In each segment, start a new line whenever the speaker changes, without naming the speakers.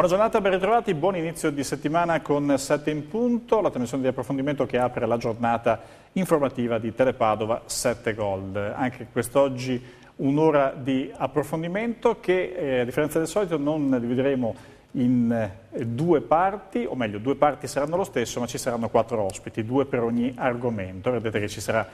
Buona giornata, ben ritrovati, buon inizio di settimana con 7 in punto, la trasmissione di approfondimento che apre la giornata informativa di Telepadova 7 Gold. Anche quest'oggi un'ora di approfondimento che, eh, a differenza del solito, non divideremo in eh, due parti, o meglio, due parti saranno lo stesso, ma ci saranno quattro ospiti, due per ogni argomento. Vedete che ci sarà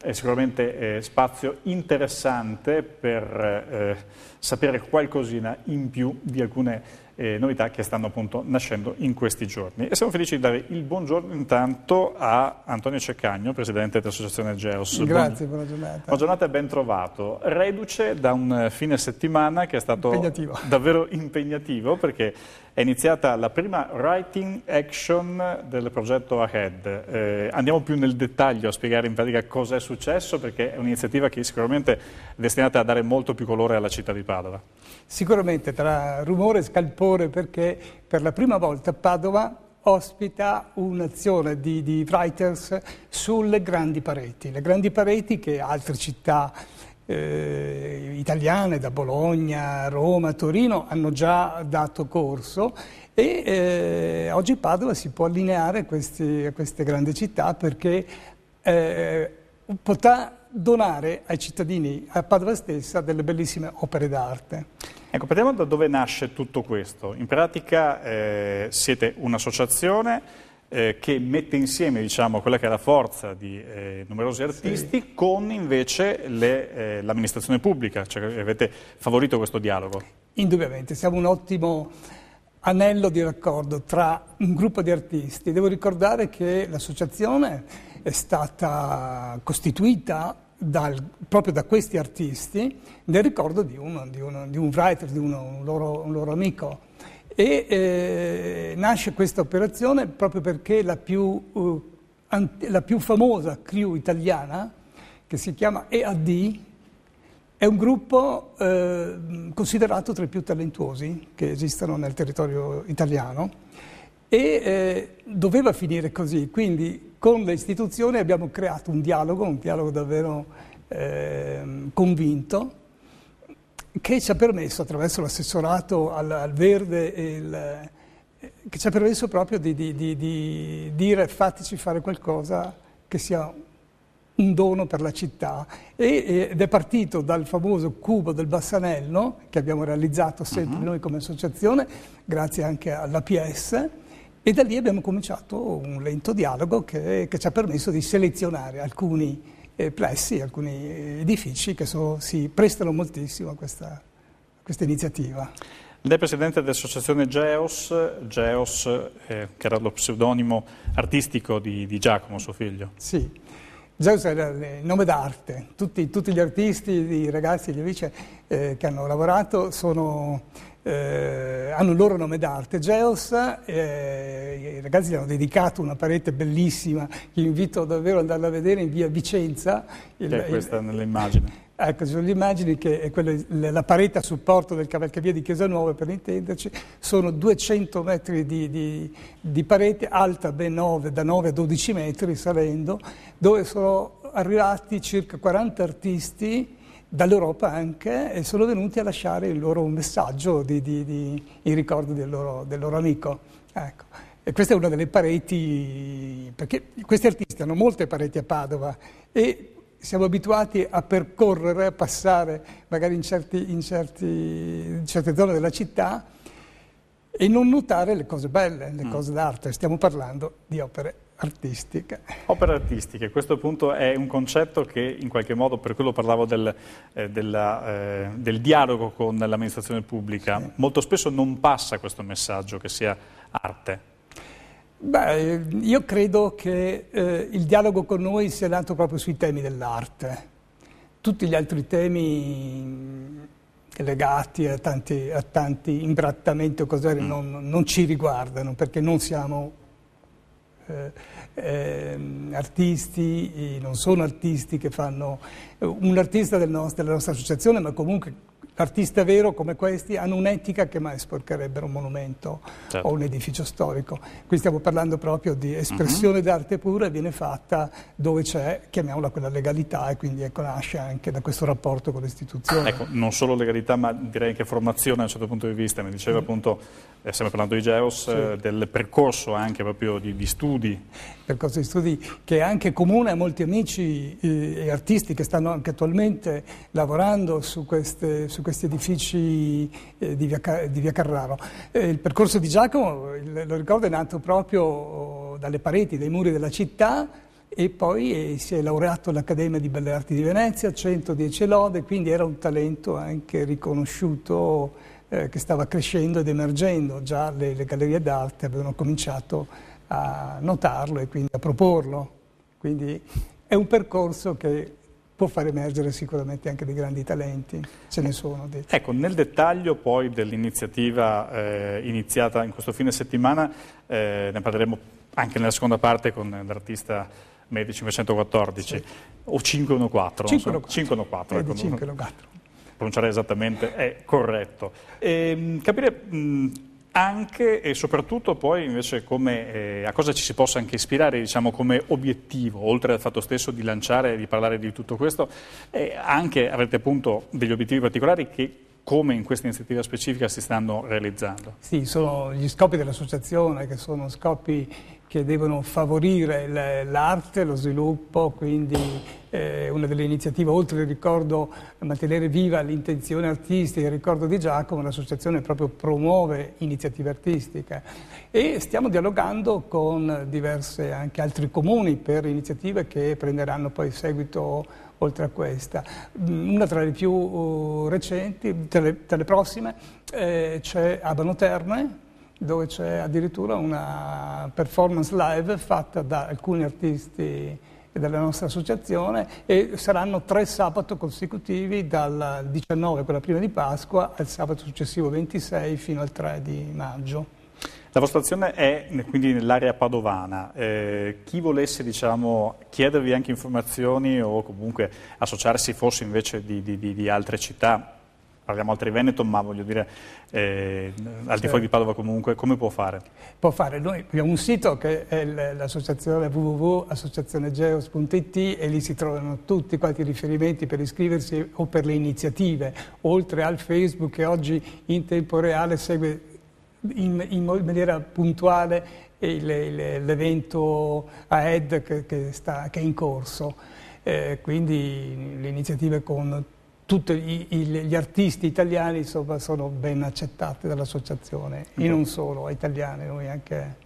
è eh, sicuramente eh, spazio interessante per eh, eh, sapere qualcosina in più di alcune eh, novità che stanno appunto nascendo in questi giorni. E siamo felici di dare il buongiorno intanto a Antonio Ceccagno, presidente dell'associazione Geos. Grazie,
buona giornata. Buona
giornata e ben trovato. Reduce da un fine settimana che è stato impegnativo. davvero impegnativo perché è iniziata la prima writing action del progetto AHEAD. Eh, andiamo più nel dettaglio a spiegare in pratica cosa è successo perché è un'iniziativa che è sicuramente è destinata a dare molto più colore alla città di Padova.
Sicuramente tra rumore e scalpore perché per la prima volta Padova ospita un'azione di, di writers sulle grandi pareti, le grandi pareti che altre città eh, italiane da Bologna, Roma, Torino hanno già dato corso e eh, oggi Padova si può allineare a, questi, a queste grandi città perché eh, potrà donare ai cittadini, a Padova stessa, delle bellissime opere d'arte. Ecco,
partiamo da dove nasce tutto questo. In pratica eh, siete un'associazione eh, che mette insieme diciamo, quella che è la forza di eh, numerosi artisti sì. con invece eh, l'amministrazione eh, pubblica, cioè avete favorito questo dialogo.
Indubbiamente, siamo un ottimo anello di raccordo tra un gruppo di artisti. Devo ricordare che l'associazione è stata costituita dal, proprio da questi artisti nel ricordo di, uno, di, uno, di un writer, di uno, un, loro, un loro amico e eh, nasce questa operazione proprio perché la più, uh, eh, ant- la più famosa crew italiana, che si chiama EAD, è un gruppo eh, considerato tra i più talentuosi che esistono nel territorio italiano e eh, doveva finire così, quindi con le istituzioni abbiamo creato un dialogo, un dialogo davvero eh, convinto che ci ha permesso, attraverso l'assessorato al, al verde, il, eh, che ci ha permesso proprio di, di, di, di dire fateci fare qualcosa che sia un dono per la città e, ed è partito dal famoso cubo del Bassanello che abbiamo realizzato sempre uh mm-hmm. -huh. noi come associazione grazie anche all'APS e da lì abbiamo cominciato un lento dialogo che, che ci ha permesso di selezionare alcuni eh, plessi, alcuni edifici che so, si prestano moltissimo a questa, a questa iniziativa.
Lei è presidente dell'associazione Geos, Geos eh, che era lo pseudonimo artistico di, di, Giacomo, suo figlio.
Sì, Geos era il nome d'arte, tutti, tutti, gli artisti, i ragazzi, gli amici eh, che hanno lavorato sono eh, hanno il loro nome d'arte, Gels, eh, i ragazzi gli hanno dedicato una parete bellissima che invito davvero ad andarla a vedere in via Vicenza. Il, che è questa il, nell'immagine. Ecco, ci sono le immagini che è quella, la parete a supporto del cavalcavia di Chiesa Nuova, per intenderci, sono 200 metri di, di, di parete, alta ben 9, da 9 a 12 metri salendo, dove sono arrivati circa 40 artisti dall'Europa anche e sono venuti a lasciare il loro messaggio di, di, di, in ricordo del loro, del loro amico. Ecco. E questa è una delle pareti, perché questi artisti hanno molte pareti a Padova e siamo abituati a percorrere, a passare magari in, certi, in, certi, in certe zone della città e non notare le cose belle, le mm. cose d'arte. Stiamo parlando di opere artistiche.
Opere artistiche, questo appunto è un concetto che in qualche modo, per quello parlavo del, eh, della, eh, del dialogo con l'amministrazione pubblica, sì. molto spesso non passa questo messaggio che sia arte.
Beh, io credo che eh, il dialogo con noi sia nato proprio sui temi dell'arte. Tutti gli altri temi mm, legati a tanti, a tanti imbrattamenti o cose mm. non, non ci riguardano perché non siamo eh, ehm, artisti, non sono artisti che fanno, eh, un artista del nostro, della nostra associazione, ma comunque Artista vero come questi hanno un'etica che mai sporcherebbero un monumento certo. o un certo. edificio storico. Qui stiamo parlando proprio di mhm. espressione uh -huh. d'arte pura e viene fatta dove c'è, chiamiamola quella legalità e quindi ecco, nasce anche da questo rapporto con le istituzioni.
Ecco, non solo legalità ma direi anche formazione a un certo punto di vista. Mi diceva mm. appunto, eh, stiamo parlando di Geos, sì. eh, del percorso anche proprio
di, di studi. Percorso di studi che è anche comune a molti amici eh, e artisti che stanno anche attualmente lavorando su queste... Su questi edifici eh, di, via, di, via, Carraro. Eh, il percorso di Giacomo, lo ricordo, è nato proprio oh, dalle pareti, dai muri della città e poi eh, si è laureato all'Accademia di Belle Arti di Venezia, 110 lode, quindi era un talento anche riconosciuto eh, che stava crescendo ed emergendo, già le, le gallerie d'arte avevano cominciato a notarlo e quindi a proporlo. Quindi è un percorso che può far emergere sicuramente anche dei grandi talenti, ce ne sono. Detto.
Ecco, nel dettaglio poi dell'iniziativa eh, iniziata in questo fine settimana, eh, ne parleremo anche nella seconda parte con l'artista Medi 514 sì. o 514. 514.
514.
Pronunciare esattamente è corretto. E, ehm, capire mh, anche e soprattutto poi invece come, eh, a cosa ci si possa anche ispirare diciamo, come obiettivo, oltre al fatto stesso di lanciare e di parlare di tutto questo, eh, anche avrete appunto degli obiettivi particolari che come in questa iniziativa specifica si stanno realizzando?
Sì, sono gli scopi dell'associazione che sono scopi che devono favorire l'arte, lo sviluppo, quindi eh, una delle iniziative, oltre al ricordo, eh, mantenere viva l'intenzione artistica, il ricordo di Giacomo, l'associazione proprio promuove iniziative artistiche e stiamo dialogando con diversi anche altri comuni per iniziative che prenderanno poi seguito oltre a questa. Mm, una tra le più uh, recenti, tra le, tra le prossime, eh, c'è Abano Terme, dove c'è addirittura una performance live fatta da alcuni artisti della nostra associazione e saranno tre sabato consecutivi dal 19, quella prima di Pasqua, al sabato successivo 26 fino al 3 di maggio.
La vostra azione è quindi nell'area padovana, eh, chi volesse diciamo, chiedervi anche informazioni o comunque associarsi forse invece di, di, di altre città parliamo altri Veneto, ma voglio dire eh, al di fuori di certo. Padova comunque, come può fare?
Può fare, noi abbiamo un sito che è l'associazione www.associazionegeos.it e lì si trovano tutti quanti i riferimenti per iscriversi o per le iniziative, oltre al Facebook che oggi in tempo reale segue in, in maniera puntuale l'evento AED che, che, sta, che è in corso. Eh, quindi le iniziative con tutti gli artisti italiani insomma, sono ben accettati dall'associazione e non solo, italiani, noi anche...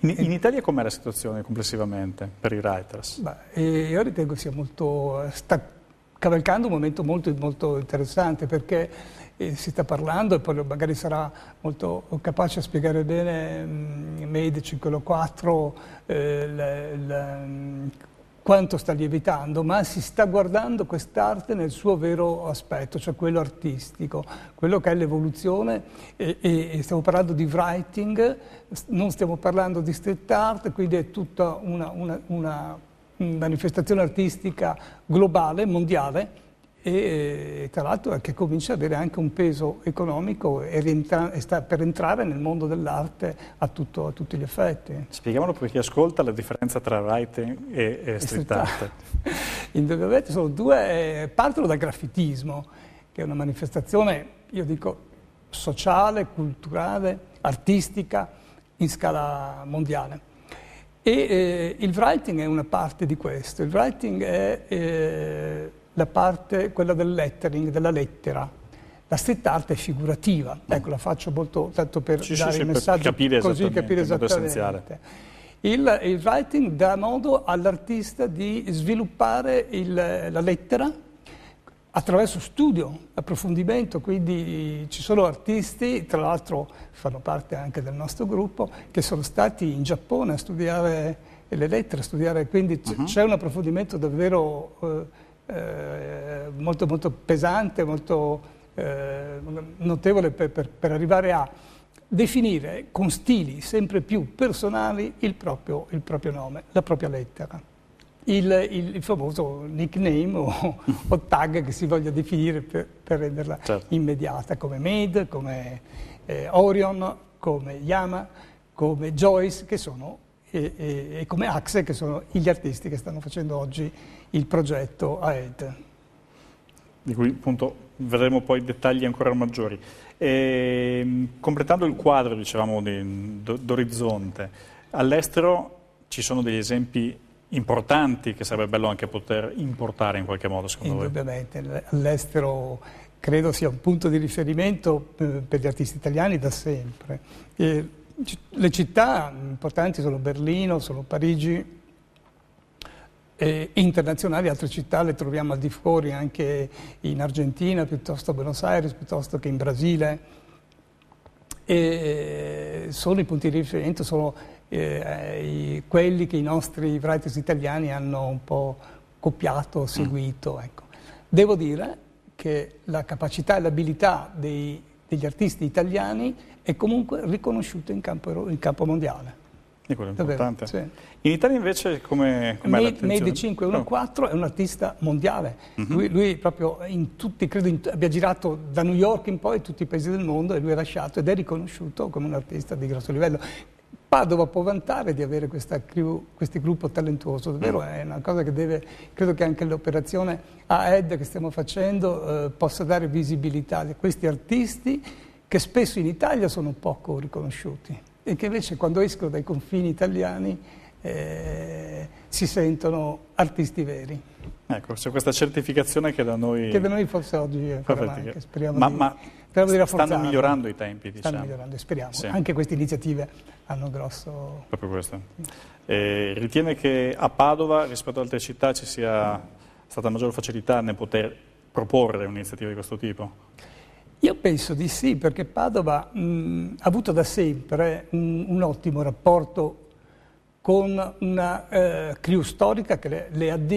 In,
in Italia com'è la situazione complessivamente per i writers? Beh,
io ritengo sia molto... sta cavalcando un momento molto, molto interessante perché eh, si sta parlando e poi magari sarà molto capace a spiegare bene Made mm, 504 eh, quanto sta lievitando, ma si sta guardando quest'arte nel suo vero aspetto, cioè quello artistico, quello che è l'evoluzione, e, e, stiamo parlando di writing, non stiamo parlando di street art, quindi è tutta una, una, una manifestazione artistica globale, mondiale, e eh, tra l'altro che comincia ad avere anche un peso economico e, rientra- e per entrare nel mondo dell'arte a, tutto, a, tutti gli effetti. Spieghiamolo per chi ascolta la differenza tra writing e, e street, art. Indubbiamente sono due, eh, partono dal graffitismo, che è una manifestazione, io dico, sociale, culturale, artistica in scala mondiale. E eh, il writing è una parte di questo, il writing è... Eh, la parte, quella del lettering, della lettera. La street art è figurativa, ecco la faccio molto, tanto per sì, dare sì, il messaggio, capire così capire esattamente. Il, il, writing dà modo all'artista di sviluppare il, la lettera attraverso studio, approfondimento, quindi ci sono artisti, tra l'altro fanno parte anche del nostro gruppo, che sono stati in Giappone a studiare le lettere, a studiare, quindi uh mhm. -huh. c'è un approfondimento davvero... Eh, eh, molto, molto, pesante, molto eh, notevole per, per, per, arrivare a definire con stili sempre più personali il proprio, il proprio nome, la propria lettera. Il, il, il, famoso nickname o, o, tag che si voglia definire per, per renderla certo. immediata, come Made, come eh, Orion, come Yama, come Joyce e, eh, e come Axe, che sono gli artisti che stanno facendo oggi il progetto AED.
Di cui appunto vedremo poi dettagli ancora maggiori. E, ehm, completando il quadro, diciamo, d'orizzonte, all'estero ci sono degli esempi importanti che sarebbe bello anche poter importare in qualche modo, secondo voi?
Indubbiamente, all'estero credo sia un punto di riferimento eh, per gli artisti italiani da sempre. E le città importanti sono Berlino, sono Parigi, eh, internazionali, altre città le troviamo al di fuori anche in Argentina, piuttosto a Buenos Aires, piuttosto che in Brasile. E eh, sono i punti di riferimento, sono eh, quelli che i nostri writers italiani hanno un po' copiato, mm. seguito. Ecco. Devo dire che la capacità e l'abilità dei, degli artisti italiani è comunque riconosciuta in campo, in campo mondiale
tecnico, l'importante. Sì.
In Italia invece come com Made, Made 514 è un artista mondiale, uh mhm. -huh. lui, lui, proprio in tutti, credo in, abbia girato da New York in poi tutti i paesi del mondo e lui è lasciato ed è riconosciuto come un artista di grosso livello. Padova può vantare di avere crew, questo gruppo talentuoso, davvero mm. è una cosa che deve, credo che anche l'operazione AED che stiamo facendo eh, possa dare visibilità a questi artisti che spesso in Italia sono poco riconosciuti e che invece quando escono dai confini italiani eh, si sentono artisti veri.
Ecco, c'è questa certificazione che da noi... Che da noi forse oggi è manca, speriamo ma, di, ma speriamo di rafforzare. Stanno migliorando i tempi, diciamo. Stanno migliorando,
speriamo. Sì. Anche queste iniziative hanno grosso...
Proprio questo. Eh, ritiene che a Padova, rispetto ad altre città, ci sia stata maggiore facilità nel poter proporre un'iniziativa di questo tipo?
Io penso di sì, perché Padova mh, mm, ha avuto da sempre un, un ottimo rapporto con una eh, crew storica che le, le AD,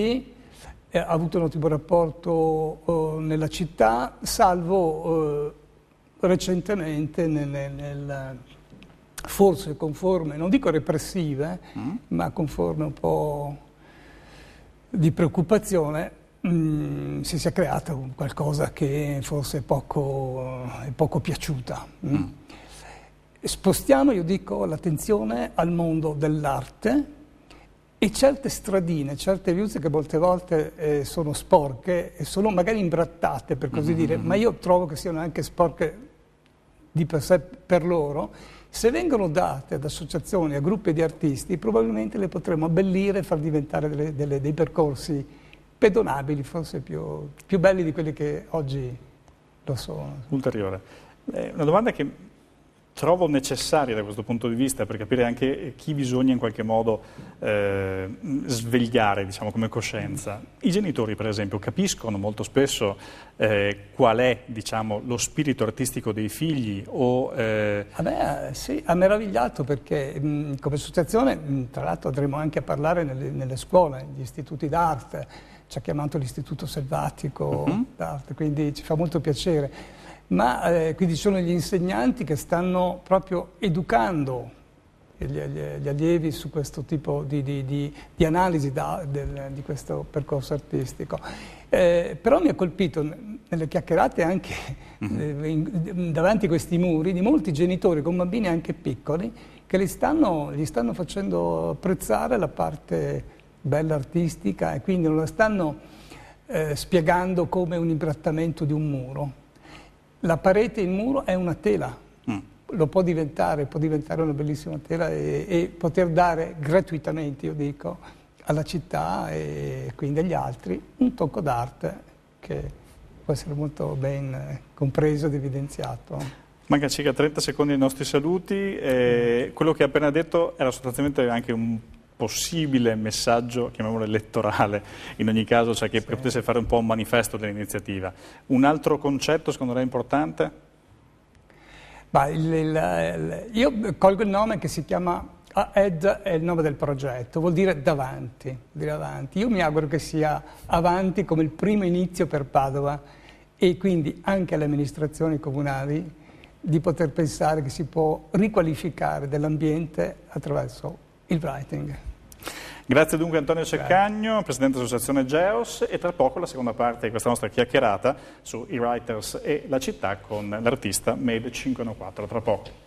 eh, ha avuto un ottimo rapporto eh, nella città, salvo eh, recentemente nel, nel, forse con forme, non dico repressive, mm. ma con forme un po' di preoccupazione Mm, si sia creata qualcosa che forse è poco, è poco piaciuta. Mm? mm. Spostiamo, io dico, l'attenzione al mondo dell'arte e certe stradine, certe viuzze che molte volte eh, sono sporche e sono magari imbrattate, per così mm dire, ma io trovo che siano anche sporche di per sé per loro, se vengono date ad associazioni, a gruppi di artisti, probabilmente le potremmo abbellire e far diventare delle, delle, dei percorsi pedonabili, forse più, più belli di quelli che oggi lo sono.
Ulteriore. Eh, una domanda che trovo necessaria da questo punto di vista per capire anche eh, chi bisogna in qualche modo eh, svegliare diciamo, come coscienza. I genitori per esempio capiscono molto spesso eh, qual è diciamo, lo spirito artistico dei figli
o, eh... A me eh, sì, ha meravigliato perché mh, mm, come associazione, mh, mm, tra l'altro andremo anche a parlare nelle, nelle scuole, negli istituti d'arte, ci ha chiamato l'Istituto Selvatico uh-huh. d'Arte, quindi ci fa molto piacere. Ma eh, quindi sono gli insegnanti che stanno proprio educando gli, gli allievi su questo tipo di, di, di, di analisi da, del, di questo percorso artistico. Eh, però mi ha colpito nelle chiacchierate anche mm-hmm. in, davanti a questi muri di molti genitori con bambini anche piccoli che gli stanno, gli stanno facendo apprezzare la parte bella artistica e quindi non la stanno eh, spiegando come un imbrattamento di un muro. La parete, il muro è una tela, mm. lo può diventare, può diventare una bellissima tela e, e poter dare gratuitamente, io dico, alla città e quindi agli altri un tocco d'arte che può essere molto ben compreso ed evidenziato.
Manca circa 30 secondi ai nostri saluti. Eh, quello che ha appena detto era sostanzialmente anche un possibile messaggio, chiamiamolo elettorale, in ogni caso, cioè che sì. potesse fare un po' un manifesto dell'iniziativa. Un altro concetto secondo lei importante?
Bah, il, il, io colgo il nome che si chiama AED ah, è il nome del progetto, vuol dire davanti, vuol dire avanti. Io mi auguro che sia avanti come il primo inizio per Padova e quindi anche alle amministrazioni comunali di poter pensare che si può riqualificare dell'ambiente attraverso il writing.
Grazie dunque Antonio Ceccagno, Presidente dell'Associazione Geos e tra poco la seconda parte di questa nostra chiacchierata su sui writers e la città con l'artista Made 514. Tra poco.